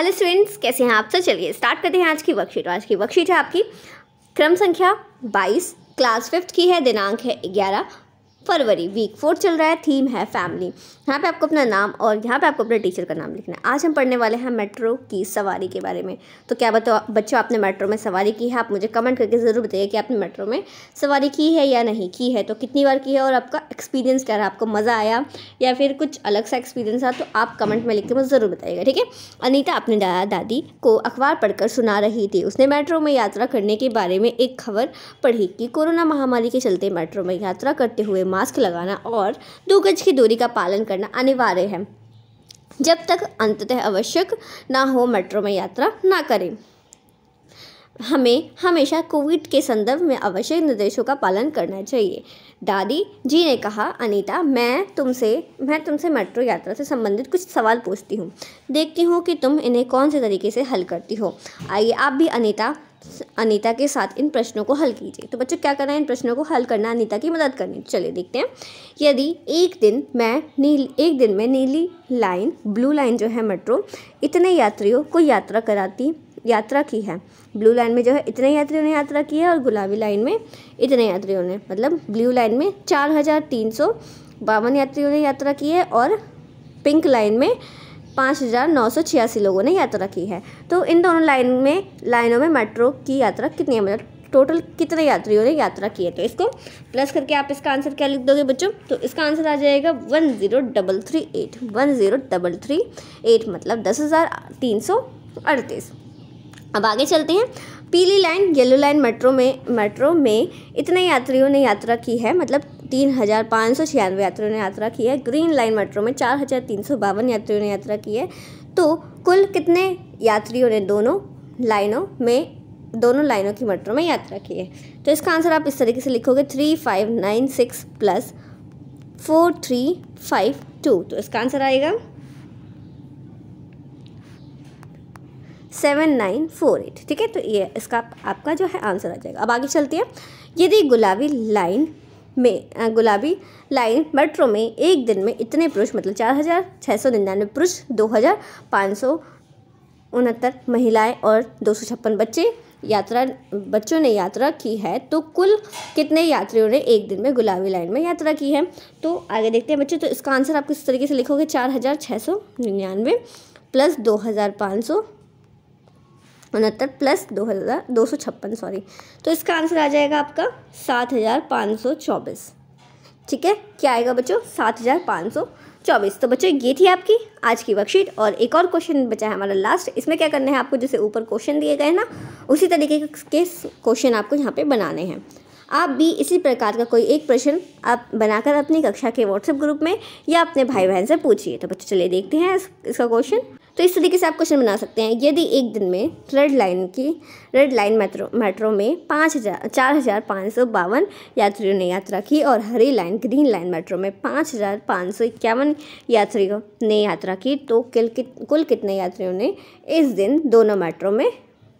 hello students कैसे हैं आप सब चलिए स्टार्ट करते हैं आज की वर्कशीट आज की वर्कशीट है आपकी क्रम संख्या 22 क्लास फिफ्थ की है दिनांक है ग्यारह फरवरी वीक फोर चल रहा है थीम है फैमिली यहाँ पे आपको अपना नाम और यहाँ पे आपको अपने टीचर का नाम लिखना है आज हम पढ़ने वाले हैं मेट्रो की सवारी के बारे में तो क्या बताओ बच्चों आपने मेट्रो में सवारी की है आप मुझे कमेंट करके ज़रूर बताइए कि आपने मेट्रो में सवारी की है या नहीं की है तो कितनी बार की है और आपका एक्सपीरियंस क्या रहा आपको मज़ा आया या फिर कुछ अलग सा एक्सपीरियंस रहा तो आप कमेंट में लिख के मुझे ज़रूर बताइएगा ठीक है अनिता अपने दादी को अखबार पढ़कर सुना रही थी उसने मेट्रो में यात्रा करने के बारे में एक खबर पढ़ी कि कोरोना महामारी के चलते मेट्रो में यात्रा करते हुए मास्क लगाना और दो गज की दूरी का पालन करना अनिवार्य है जब तक अंततः आवश्यक ना हो मेट्रो में यात्रा ना करें हमें हमेशा कोविड के संदर्भ में आवश्यक निर्देशों का पालन करना चाहिए दादी जी ने कहा अनीता मैं तुमसे मैं तुमसे मेट्रो यात्रा से संबंधित कुछ सवाल पूछती हूँ देखती हूँ कि तुम इन्हें कौन से तरीके से हल करती हो आइए आप भी अनीता अनीता के साथ इन प्रश्नों को हल कीजिए तो बच्चों क्या करना है इन प्रश्नों को हल करना अनीता की मदद करनी चलिए देखते हैं यदि एक दिन मैं नील एक दिन में नीली लाइन ब्लू लाइन जो है मेट्रो इतने यात्रियों को यात्रा कराती यात्रा की है ब्लू लाइन में जो है इतने यात्रियों ने यात्रा की है और गुलाबी लाइन में इतने यात्रियों ने मतलब ब्लू लाइन में चार हज़ार तीन सौ बावन यात्रियों ने यात्रा की है और पिंक लाइन में पाँच हज़ार नौ सौ छियासी लोगों ने यात्रा की है तो इन दोनों लाइन में लाइनों में मेट्रो की यात्रा कितनी है मतलब टोटल कितने यात्रियों ने यात्रा की है तो इसको प्लस करके आप इसका आंसर क्या लिख दोगे बच्चों तो इसका आंसर आ जाएगा one zero double three eight one zero double three eight मतलब दस हज़ार तीन सौ अड़तीस अब आगे चलते हैं पीली लाइन येलो लाइन मेट्रो में मेट्रो में इतने यात्रियों ने यात्रा की है मतलब तीन हज़ार पाँच सौ छियानवे यात्रियों ने यात्रा की है ग्रीन लाइन मेट्रो में चार हज़ार तीन सौ बावन यात्रियों ने यात्रा की है तो कुल कितने यात्रियों ने दोनों लाइनों में दोनों लाइनों की मेट्रो में यात्रा की है तो इसका आंसर आप इस तरीके से लिखोगे three five nine six plus four three five two तो इसका आंसर आएगा सेवन नाइन फोर एट ठीक है तो ये इसका आपका जो है आंसर आ जाएगा अब आगे चलते हैं यदि गुलाबी लाइन में गुलाबी लाइन मेट्रो में एक दिन में इतने पुरुष मतलब चार हज़ार छः सौ निन्यानवे पुरुष दो हज़ार पाँच सौ उनहत्तर महिलाएँ और दो सौ छप्पन बच्चे यात्रा बच्चों ने यात्रा की है तो कुल कितने यात्रियों ने एक दिन में गुलाबी लाइन में यात्रा की है तो आगे देखते हैं बच्चों तो इसका आंसर आप किस तरीके से लिखोगे चार हज़ार छः सौ निन्यानवे प्लस दो हज़ार पाँच सौ उनहत्तर प्लस दो हज़ार दो सौ छप्पन सॉरी तो इसका आंसर आ जाएगा आपका सात हज़ार पाँच सौ चौबीस ठीक है क्या आएगा बच्चों सात हज़ार पाँच सौ चौबीस तो बच्चों ये थी आपकी आज की वर्कशीट और एक और क्वेश्चन बचा है हमारा लास्ट इसमें क्या करना है आपको जैसे ऊपर क्वेश्चन दिए गए ना उसी तरीके के क्वेश्चन आपको यहाँ पर बनाने हैं आप भी इसी प्रकार का कोई एक प्रश्न आप बनाकर अपनी कक्षा के व्हाट्सएप ग्रुप में या अपने भाई बहन से पूछिए तो बच्चों चलिए देखते हैं इस, इसका क्वेश्चन तो इस तरीके से आप क्वेश्चन बना सकते हैं यदि एक दिन में रेड लाइन की रेड लाइन मेट्रो मेट्रो में पाँच हज़ार चार हज़ार पाँच सौ बावन यात्रियों ने यात्रा की और हरी लाइन ग्रीन लाइन मेट्रो में पाँच हज़ार पाँच सौ इक्यावन यात्रियों ने यात्रा की तो कुल कित कुल कितने यात्रियों ने इस दिन दोनों मेट्रो में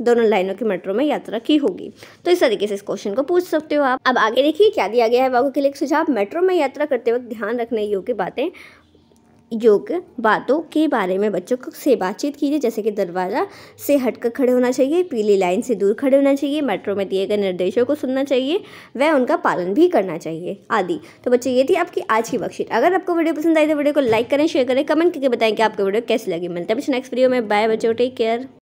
दोनों लाइनों की मेट्रो में यात्रा की होगी तो इस तरीके से इस क्वेश्चन को पूछ सकते हो आप अब आगे देखिए क्या दिया गया है वाक्य के लिए सुझाव मेट्रो में यात्रा करते वक्त ध्यान रखने योग्य बातें योग्य बातों के बारे में बच्चों को से बातचीत कीजिए जैसे कि दरवाज़ा से हटकर खड़े होना चाहिए पीली लाइन से दूर खड़े होना चाहिए मेट्रो में दिए गए निर्देशों को सुनना चाहिए वह उनका पालन भी करना चाहिए आदि तो बच्चे ये थी आपकी आज की वर्कशीट अगर आपको वीडियो पसंद आई तो वीडियो को लाइक करें शेयर करें कमेंट करके बताएं कि आपको वीडियो कैसे लगी मिलता है नेक्स्ट वीडियो में बाय बच्चों टेक केयर